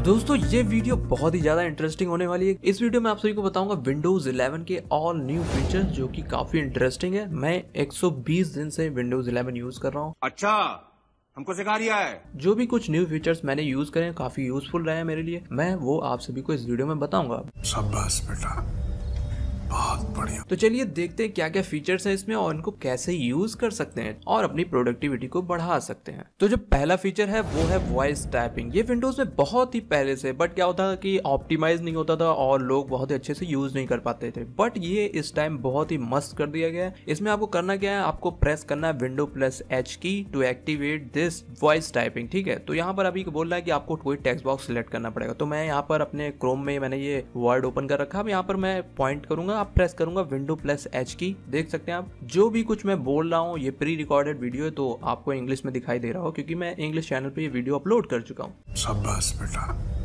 तो दोस्तों ये वीडियो बहुत ही ज्यादा इंटरेस्टिंग होने वाली है इस वीडियो में आप सभी को बताऊंगा विंडोज 11 के ऑल न्यू फीचर्स जो कि काफी इंटरेस्टिंग है मैं 120 दिन से विंडोज 11 यूज कर रहा हूँ अच्छा हमको सिखा दिया है जो भी कुछ न्यू फीचर्स मैंने यूज करे काफी यूजफुल रहे हैं मेरे लिए मैं वो आप सभी को इस वीडियो में बताऊंगा बहुत बढ़िया तो चलिए देखते हैं क्या क्या फीचर्स हैं इसमें और इनको कैसे यूज कर सकते हैं और अपनी प्रोडक्टिविटी को बढ़ा सकते हैं तो जो पहला फीचर है वो है वॉइस टाइपिंग ये विंडोज में बहुत ही पहले से बट क्या होता था कि ऑप्टिमाइज नहीं होता था और लोग बहुत ही अच्छे से यूज नहीं कर पाते थे बट ये इस टाइम बहुत ही मस्त कर दिया गया है इसमें आपको करना क्या है आपको प्रेस करना है window plus H key to activate this voice typing ठीक है तो यहाँ पर अभी बोल रहा है कि आपको कोई टेक्स्ट बॉक्स सिलेक्ट करना पड़ेगा तो मैं यहाँ पर अपने क्रोम में मैंने ये वर्ड ओपन कर रखा अब यहाँ पर मैं पॉइंट करूंगा आप प्रेस करूंगा विंडो प्लस एच की देख सकते हैं आप जो भी कुछ मैं बोल रहा हूँ ये प्री रिकॉर्डेड वीडियो है तो आपको इंग्लिश में दिखाई दे रहा हो क्योंकि मैं इंग्लिश चैनल पे ये वीडियो अपलोड कर चुका हूँ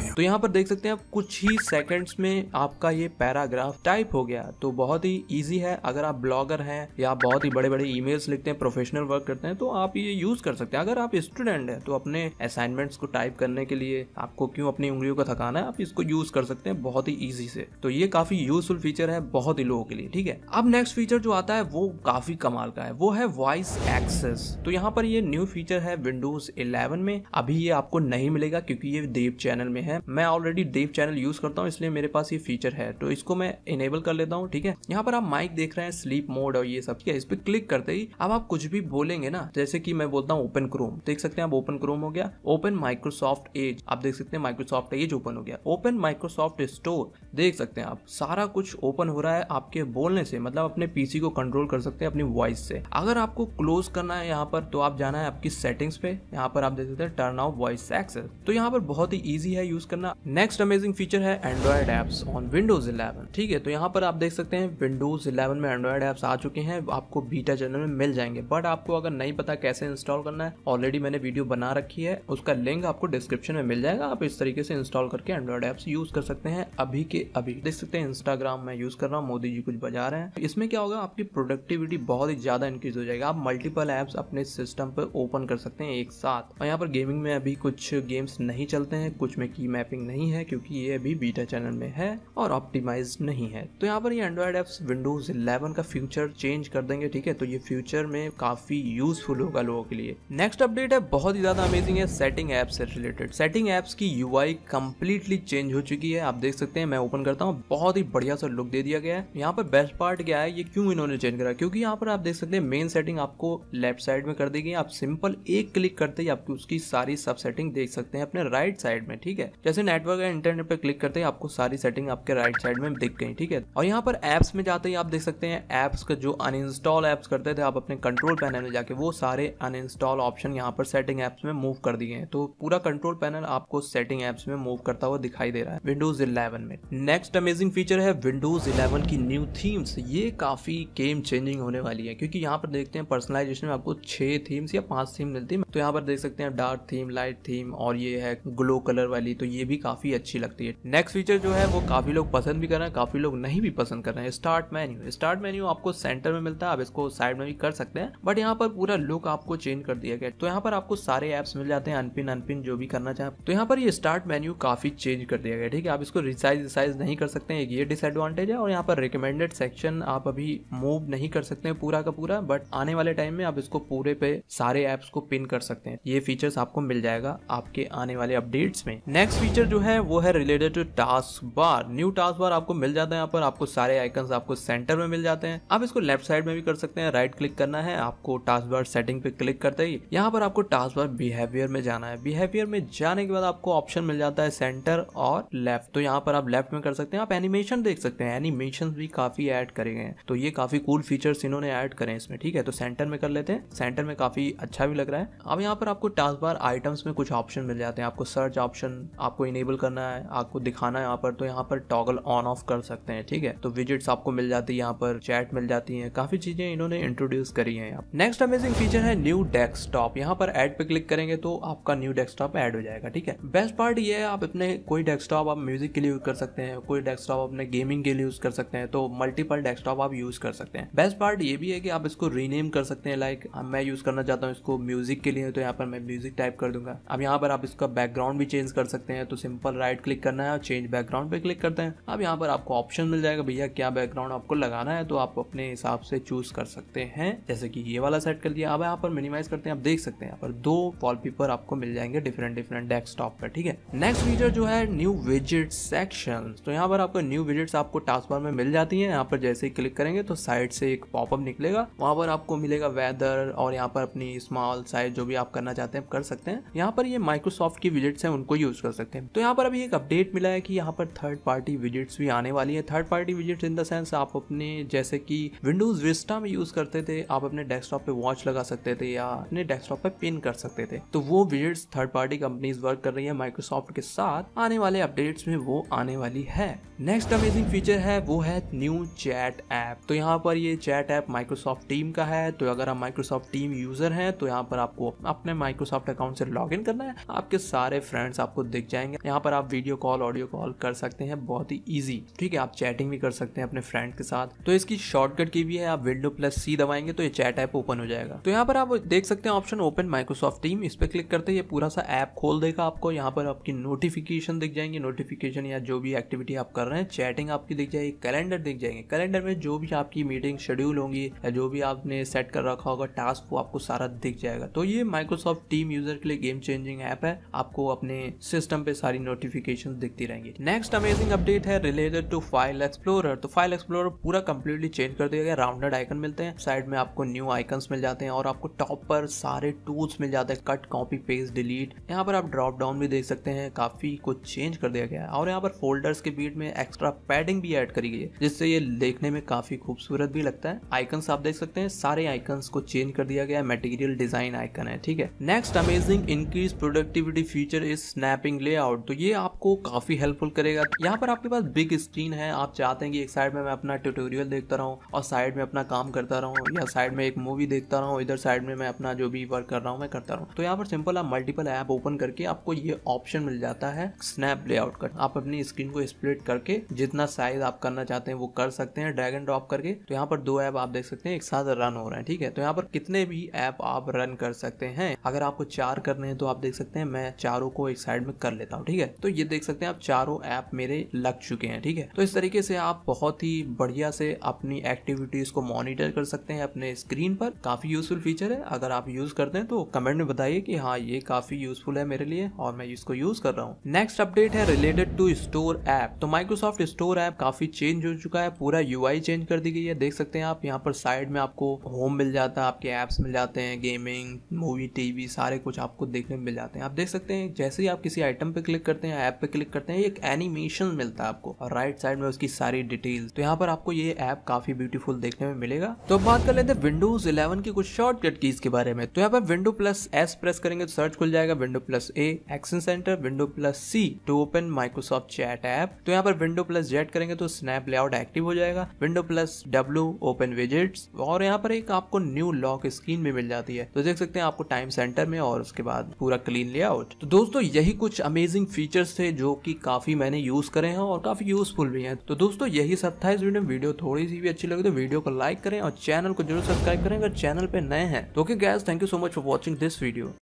बढ़िया तो यहाँ पर देख सकते हैं आप कुछ ही सेकेंड्स में आपका ये पैराग्राफ टाइप हो गया तो बहुत ही ईजी है अगर आप ब्लॉगर हैं या बहुत ही बड़े बड़े ईमेल्स लिखते हैं प्रोफेशनल वर्क करते हैं तो आप ये यूज कर सकते हैं अगर आप स्टूडेंट हैं तो अपने असाइनमेंट्स को टाइप करने के लिए आपको क्यों अपनी उंगलियों को थकाना है आप इसको यूज कर सकते हैं बहुत ही ईजी से तो ये काफी यूजफुल फीचर है बहुत ही लोगों के लिए ठीक है अब नेक्स्ट फीचर जो आता है वो काफी कमाल का है वो है वॉइस एक्सेस तो यहाँ पर ये न्यू फीचर है विंडोज इलेवन में अभी ये आपको नहीं मिलेगा क्योंकि ये देव चैनल में है है मैं ऑलरेडी डेव चैनल यूज करता हूँ इसलिए मेरे पास ये फीचर है तो इसको मैं इनेबल कर लेता हूँ ठीक है यहाँ पर आप माइक देख रहे हैं स्लीप मोड और ये सब ठीक है इस पर क्लिक करते ही अब आप कुछ भी बोलेंगे ना जैसे कि मैं बोलता हूँ ओपन क्रोम देख सकते हैं आप ओपन क्रोम हो गया ओपन माइक्रोसॉफ्ट एज आप देख सकते हैं माइक्रोसॉफ्ट एज ओपन हो गया ओपन माइक्रोसॉफ्ट स्टोर देख सकते हैं आप सारा कुछ ओपन हो रहा है आपके बोलने से मतलब अपने पीसी को कंट्रोल कर सकते हैं अपनी वॉइस से अगर आपको क्लोज करना है यहाँ पर तो आप जाना है आपकी सेटिंग्स पे यहाँ पर आप देख सकते हैं टर्न ऑफ वॉइस एक्सेस तो यहाँ पर बहुत ही ईजी है यूज करना नेक्स्ट अमेजिंग फीचर है Android apps on Windows eleven ठीक है तो यहाँ पर आप देख सकते हैं विंडोज इलेवन में एंड्रॉयड एप्स आ चुके हैं आपको बीटा चैनल में मिल जाएंगे बट आपको अगर नहीं पता कैसे इंस्टॉल करना है ऑलरेडी मैंने वीडियो बना रखी है उसका लिंक आपको डिस्क्रिप्शन में मिल जाएगा आप इस तरीके से इंस्टॉल करके एंड्रॉयड एप्स यूज कर सकते हैं अभी के कि अभी देख सकते हैं इंस्टाग्राम मैं यूज कर रहा हूँ मोदी जी कुछ बजा रहे हैं इसमें क्या होगा आपकी प्रोडक्टिविटी बहुत ही ज्यादा इंक्रीज हो जाएगा आप मल्टीपल एप्स अपने सिस्टम पर ओपन कर सकते हैं एक साथ और यहाँ पर गेमिंग में अभी कुछ गेम्स नहीं चलते हैं कुछ में की मैपिंग नहीं है क्योंकि ये अभी बीटा चैनल में है और ऑप्टिमाइज नहीं है तो यहाँ पर ये एंड्रॉयड एप्स विंडोज इलेवन का फ्यूचर चेंज कर देंगे ठीक है तो ये फ्यूचर में काफी यूजफुल होगा लोगों के लिए नेक्स्ट अपडेट है बहुत ही ज्यादा अमेजिंग है सेटिंग एप्स से रिलेटेड सेटिंग एप्स की यूआई कंप्लीटली चेंज हो चुकी है आप देख सकते हैं मैं ओपन करता हूँ बहुत ही बढ़िया सा लुक दे दिया गया है यहाँ पर बेस्ट पार्ट क्या है ये क्यों इन्होंने चेंज करा क्योंकि यहाँ पर आप देख सकते हैं मेन सेटिंग आपको लेफ्ट साइड में कर दी गई आप सिंपल एक क्लिक करते ही आपकी उसकी सारी सब सेटिंग देख सकते हैं अपने राइट साइड में ठीक है जैसे नेटवर्क या इंटरनेट पर क्लिक करते ही आपको सारी सेटिंग आपके राइट साइड में दिख गई ठीक है और यहाँ पर एप्स में जाते ही आप देख सकते हैं एप्स का जो अनइंस्टॉल एप्स करते थे आप अपने कंट्रोल पैनल में जाके वो सारे अनइंस्टॉल ऑप्शन यहाँ पर सेटिंग एप्स में मूव कर दिए हैं तो पूरा कंट्रोल पैनल आपको सेटिंग एप्स में मूव करता हुआ दिखाई दे रहा है विंडोज 11 में नेक्स्ट अमेजिंग फीचर है विंडोज़ 11 की न्यू थीम्स ये काफ़ी गेम चेंजिंग होने वाली है क्योंकि यहाँ पर देखते हैं पर्सनलाइजेशन में आपको छः थीम्स या पांच थीम मिलती है तो यहाँ पर देख सकते हैं डार्क थीम लाइट थीम और ये है ग्लो कलर वाली तो ये भी काफ़ी अच्छी लगती है नेक्स्ट फीचर जो है वो काफ़ी लोग पसंद भी कर रहे हैं काफ़ी लोग नहीं भी पसंद कर रहे हैं स्टार्ट मेन्यू स्टार्ट मेन्यू आपको सेंटर में मिलता है आप इसको साइड में भी कर सकते हैं बट यहाँ पर पूरा लुक आपको चेंज कर दिया गया तो यहाँ पर आपको सारे ऐप्स मिल जाते हैं अनपिन अनपिन जो भी करना चाहें तो यहाँ पर ये स्टार्ट मेन्यू काफ़ी चेंज कर दिया गया ठीक है आप इसको रिसाइज रिसाइज मोनेटाइज नहीं कर सकते हैं एक ये डिसएडवांटेज है और यहाँ पर रिकमेंडेड सेक्शन आप अभी मूव नहीं कर सकते हैं पूरा का पूरा बट आने वाले टाइम में आप इसको पूरे पे सारे एप्स को पिन कर सकते हैं ये फीचर्स आपको मिल जाएगा आपके आने वाले अपडेट्स में नेक्स्ट फीचर जो है वो है related to task bar new task bar आपको मिल जाता है यहाँ पर आपको सारे आइकन आपको सेंटर में मिल जाते हैं आप इसको लेफ्ट साइड में भी कर सकते हैं राइट क्लिक करना है आपको टास्क बार सेटिंग पे क्लिक करते ही यहाँ पर आपको टास्क बार बिहेवियर में जाना है बिहेवियर में जाने के बाद आपको ऑप्शन मिल जाता है सेंटर और लेफ्ट तो यहाँ पर आप लेफ्ट में कर सकते हैं आप एनिमेशन देख सकते हैं एनिमेशन भी काफ़ी ऐड करे गए हैं तो ये काफ़ी कूल फीचर्स इन्होंने ऐड करें इसमें ठीक है तो सेंटर में कर लेते हैं सेंटर में काफ़ी अच्छा भी लग रहा है अब यहाँ पर आपको टास्क बार आइटम्स में कुछ ऑप्शन मिल जाते हैं आपको सर्च ऑप्शन आपको इनेबल करना है आपको दिखाना है यहाँ पर तो यहाँ पर टॉगल ऑन ऑफ कर सकते हैं ठीक है तो विजिट्स आपको मिल जाती है यहाँ पर चैट मिल जाती है काफ़ी चीज़ें इन्होंने इंट्रोड्यूस करी है नेक्स्ट अमेजिंग फीचर है न्यू डेस्कटॉप यहाँ पर एड पे क्लिक करेंगे तो आपका न्यू डेस्कटॉप एड हो जाएगा ठीक है बेस्ट पार्ट ये है आप अपने कोई डेस्कटॉप आप म्यूजिक के लिए यूज कर सकते हैं हैं कोई डेस्कटॉप अपने गेमिंग के लिए यूज़ कर सकते हैं तो मल्टीपल डेस्कटॉप आप यूज़ कर सकते हैं बेस्ट पार्ट ये भी है कि आप इसको रीनेम कर सकते हैं लाइक हाँ, मैं यूज़ करना चाहता हूँ इसको म्यूजिक के लिए तो यहाँ पर मैं म्यूजिक टाइप कर दूंगा अब यहाँ पर आप इसका बैकग्राउंड भी चेंज कर सकते हैं तो सिंपल राइट क्लिक करना है और चेंज बैकग्राउंड पे क्लिक करते हैं अब यहाँ पर आपको ऑप्शन मिल जाएगा भैया क्या बैकग्राउंड आपको लगाना है तो आप अपने हिसाब से चूज कर सकते हैं जैसे कि ये वाला सेट कर दिया अब यहाँ पर मिनिमाइज करते हैं आप देख सकते हैं यहाँ पर दो वॉलपेपर आपको मिल जाएंगे डिफरेंट डिफरेंट डेस्कटॉप पर ठीक है नेक्स्ट फीचर जो है न्यू विजिट सेक्शन विजिट्स तो यहाँ पर आपको न्यू विजिट्स आपको टास्क बार में मिल जाती है यहाँ पर जैसे ही क्लिक करेंगे तो साइड से एक पॉपअप निकलेगा वहाँ पर आपको मिलेगा वेदर और यहाँ पर अपनी स्मॉल साइज जो भी आप करना चाहते हैं कर सकते हैं यहाँ पर ये माइक्रोसॉफ्ट की विजिट्स है उनको यूज कर सकते हैं तो यहाँ पर अभी एक अपडेट मिला है कि यहाँ पर थर्ड पार्टी विजिट्स भी आने वाली है third party widgets in the sense आप अपने जैसे कि विंडोज विस्टा में यूज करते थे आप अपने डेस्कटॉप पे वॉच लगा सकते थे या अपने डेस्कटॉप पे पिन कर सकते थे तो वो widgets third party companies work कर रही है माइक्रोसॉफ्ट के साथ आने वाले अपडेट्स में वो आने वाली वाली है नेक्स्ट अमेजिंग फीचर है वो है न्यू चैट ऐप तो यहाँ पर ये चैट ऐप माइक्रोसॉफ्ट टीम का है तो अगर आप माइक्रोसॉफ्ट टीम यूजर हैं तो यहाँ पर आपको अपने माइक्रोसॉफ्ट अकाउंट से लॉग इन करना है आपके सारे फ्रेंड्स आपको दिख जाएंगे यहाँ पर आप वीडियो कॉल ऑडियो कॉल कर सकते हैं बहुत ही ईजी ठीक है आप चैटिंग भी कर सकते हैं अपने फ्रेंड के साथ तो इसकी शॉर्टकट की भी है आप विंडो प्लस सी दबाएंगे तो ये चैट ऐप ओपन हो जाएगा तो यहाँ पर आप देख सकते हैं ऑप्शन ओपन माइक्रोसॉफ्ट टीम इस पर क्लिक करते हैं ये पूरा सा ऐप खोल देगा आपको यहाँ पर आपकी नोटिफिकेशन दिख जाएंगे नोटिफिकेशन या जो भी एक्टिविटी आप कर रहे हैं चैटिंग आपकी दिख जाएगी कैलेंडर दिख जाएंगे कैलेंडर में जो भी आपकी मीटिंग शेड्यूल होंगी या जो भी आपने सेट कर रखा होगा टास्क वो आपको सारा दिख जाएगा तो ये माइक्रोसॉफ्ट टीम यूजर के लिए गेम चेंजिंग ऐप है आपको अपने सिस्टम पे सारी नोटिफिकेशन दिखती रहेंगी नेक्स्ट अमेजिंग अपडेट है रिलेटेड टू फाइल एक्सप्लोरर तो फाइल एक्सप्लोरर पूरा कंप्लीटली चेंज कर दिया गया राउंडेड आइकन मिलते हैं साइड में आपको न्यू आइकन मिल जाते हैं और आपको टॉप पर सारे टूल्स मिल जाते हैं कट कॉपी पेस्ट डिलीट यहाँ पर आप ड्रॉप डाउन भी देख सकते हैं काफी कुछ चेंज कर दिया गया है और यहाँ पर फोल्डर्स कलर्स के बीट में एक्स्ट्रा पैडिंग भी ऐड करी गई है जिससे ये देखने में काफी खूबसूरत भी लगता है आइकन्स आप देख सकते हैं सारे आइकन्स को चेंज कर दिया गया है मटेरियल डिजाइन आइकन है ठीक है next amazing increase productivity feature is snapping layout तो ये आपको काफी हेल्पफुल करेगा यहाँ पर आपके पास बिग स्क्रीन है आप चाहते हैं कि एक साइड में मैं अपना ट्यूटोरियल देखता रहूँ और साइड में अपना काम करता रहूँ या साइड में एक मूवी देखता रहूँ इधर साइड में मैं अपना जो भी वर्क कर रहा हूँ मैं करता रहूँ तो यहाँ पर सिंपल आप मल्टीपल ऐप ओपन करके आपको ये ऑप्शन मिल जाता है स्नैप लेआउट का आप अपनी स्क्रीन को स्प्लिट करके जितना साइज आप करना चाहते हैं वो कर सकते हैं ड्रैग एंड ड्रॉप करके तो यहाँ पर दो ऐप आप देख सकते हैं एक साथ रन हो रहे हैं ठीक है तो यहाँ पर कितने भी ऐप आप रन कर सकते हैं अगर आपको चार करने हैं तो आप देख सकते हैं मैं चारों को एक साइड में कर लेता हूँ ठीक है तो ये देख सकते हैं आप चारों ऐप मेरे लग चुके हैं ठीक है तो इस तरीके से आप बहुत ही बढ़िया से अपनी एक्टिविटीज को मॉनिटर कर सकते हैं अपने स्क्रीन पर काफी यूजफुल फीचर है अगर आप यूज करते हैं तो कमेंट में बताइए कि हाँ ये काफी यूजफुल है मेरे लिए और मैं इसको यूज कर रहा हूँ नेक्स्ट अपडेट है related to store app app तो माइक्रोसॉफ्ट स्टोर ऐप काफ़ी चेंज हो चुका है पूरा यू चेंज कर दी गई है देख सकते हैं आप यहाँ पर साइड में आपको होम मिल जाता है आपके ऐप्स मिल जाते हैं गेमिंग मूवी टीवी सारे कुछ आपको देखने मिल जाते हैं आप देख सकते हैं जैसे ही आप किसी आइटम पे क्लिक करते हैं ऐप पे क्लिक करते हैं एक एनिमेशन मिलता है आपको और राइट साइड में उसकी सारी डिटेल तो यहाँ पर आपको ये ऐप काफी ब्यूटीफुल देखने में मिलेगा तो अब बात कर लेते हैं विंडोज इलेवन की कुछ शॉर्टकट कीज के बारे में तो यहाँ पर विंडो प्लस एस प्रेस करेंगे तो सर्च खुल जाएगा window plus A action center window plus C to open Microsoft chat app तो यहाँ पर विंडो प्लस जेड करेंगे तो स्नैप लेआउट एक्टिव हो जाएगा window plus W open widgets और यहाँ पर एक आपको न्यू लॉक स्क्रीन भी मिल जाती है तो देख सकते हैं आपको टाइम सेंटर में और उसके बाद पूरा क्लीन लेआउट तो दोस्तों यही कुछ अमेजिंग फीचर्स थे जो की काफी मैंने यूज करे हैं और काफी यूजफुल भी है तो दोस्तों यही सब था इस वीडियो वीडियो थोड़ी सी भी अच्छी लगी तो वीडियो को लाइक करें और चैनल को जरूर सब्सक्राइब करें अगर चैनल पे नए हैं तो okay guys thank you so much for watching this video